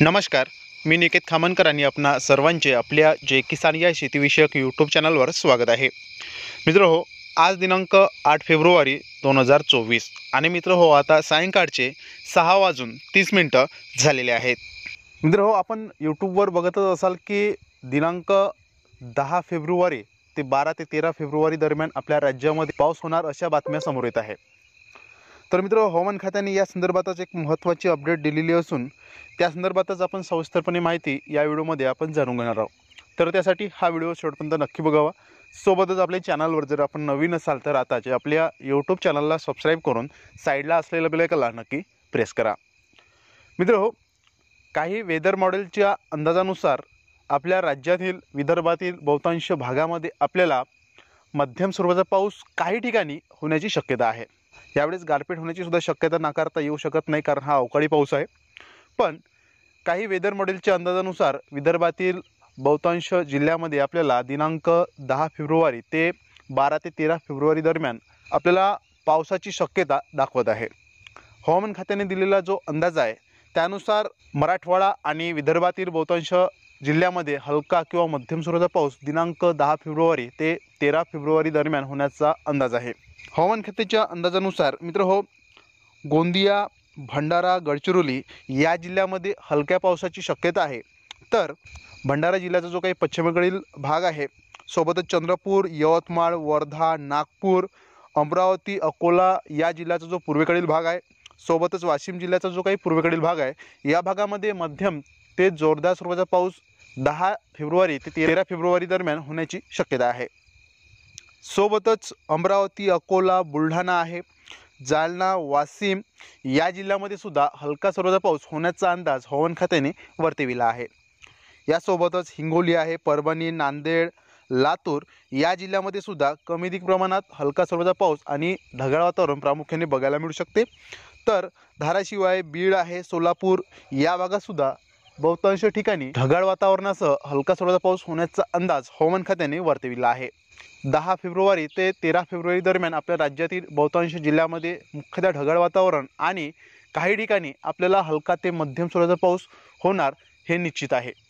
नमस्कार मी निकेत आणि आपणा सर्वांचे आपल्या जे किसान या शेतीविषयक यूट्यूब चॅनलवर स्वागत आहे मित्र हो आज दिनांक आठ फेब्रुवारी दोन हजार चोवीस आणि मित्र हो आता सायंकाळचे सहा वाजून तीस मिनटं झालेले आहेत मित्र हो आपण यूट्यूबवर बघतच असाल की दिनांक दहा फेब्रुवारी ते बारा ते तेरा फेब्रुवारी दरम्यान आपल्या राज्यामध्ये पाऊस होणार अशा बातम्या समोर येत आहे तर मित्र हवामान खात्याने या संदर्भातच एक महत्त्वाची अपडेट दिलेली असून त्या संदर्भातच आपण सविस्तरपणे माहिती या व्हिडिओमध्ये आपण जाणून घेणार आहोत तर त्यासाठी हा व्हिडिओ शेवटपर्यंत नक्की बघावा सोबतच आपल्या चॅनलवर जर आपण नवीन असाल तर आताचे आपल्या यूट्यूब चॅनलला सबस्क्राईब करून साईडला असलेलं बिलकला नक्की प्रेस करा मित्र हो, काही वेदर मॉडेलच्या अंदाजानुसार आपल्या राज्यातील विदर्भातील बहुतांश भागामध्ये आपल्याला मध्यम स्वरूपाचा पाऊस काही ठिकाणी होण्याची शक्यता आहे यावेळेस गारपीट होण्याची सुद्धा शक्यता नाकारता येऊ शकत नाही कारण हा अवकाळी पाऊस आहे पण काही वेदर मॉडेलच्या अंदाजानुसार विदर्भातील बहुतांश जिल्ह्यामध्ये आपल्याला दिनांक दहा फेब्रुवारी ते बारा ते तेरा फेब्रुवारी दरम्यान आपल्याला पावसाची शक्यता दाखवत आहे हवामान खात्याने दिलेला जो अंदाज आहे त्यानुसार मराठवाडा आणि विदर्भातील बहुतांश जिल्ह्यामध्ये हलका किंवा मध्यम स्वरूपाचा पाऊस दिनांक दहा फेब्रुवारी ते तेरा फेब्रुवारी दरम्यान होण्याचा अंदाज आहे हवामान खात्याच्या अंदाजानुसार मित्र हो गोंदिया भंडारा गडचिरोली या जिल्ह्यामध्ये हलक्या पावसाची शक्यता आहे तर भंडारा जिल्ह्याचा जो काही पश्चिमेकडील भाग आहे सोबतच चंद्रपूर यवतमाळ वर्धा नागपूर अमरावती अकोला या जिल्ह्याचा जो पूर्वेकडील भाग आहे सोबतच वाशिम जिल्ह्याचा जो काही पूर्वेकडील भाग आहे या भागामध्ये मध्यम ते जोरदार स्वरूपाचा पाऊस दहा फेब्रुवारी ते तेरा फेब्रुवारी दरम्यान होण्याची शक्यता आहे सोबतच अमरावती अकोला बुलढाणा आहे जालना वाशिम या जिल्ह्यामध्ये सुद्धा हलका सर्वदा पाऊस होण्याचा अंदाज हवामान खात्याने वर्तविला आहे यासोबतच हिंगोली आहे परभणी नांदेड लातूर या जिल्ह्यामध्ये सुद्धा कमीधिक प्रमाणात हलका सर्वदा पाऊस आणि ढगाळ वातावरण प्रामुख्याने बघायला मिळू शकते तर धाराशिव आहे बीड आहे सोलापूर या सुद्धा बहुतांश ठिकाणी ढगाळ वातावरणासह हलका स्वरूपाचा पाऊस होण्याचा अंदाज हवामान खात्याने वर्तविला आहे दहा फेब्रुवारी ते तेरा फेब्रुवारी दरम्यान आपल्या राज्यातील बहुतांश जिल्ह्यामध्ये मुख्यतः ढगाळ वातावरण आणि काही ठिकाणी आपल्याला हलका ते मध्यम स्वरूपाचा पाऊस होणार हे निश्चित आहे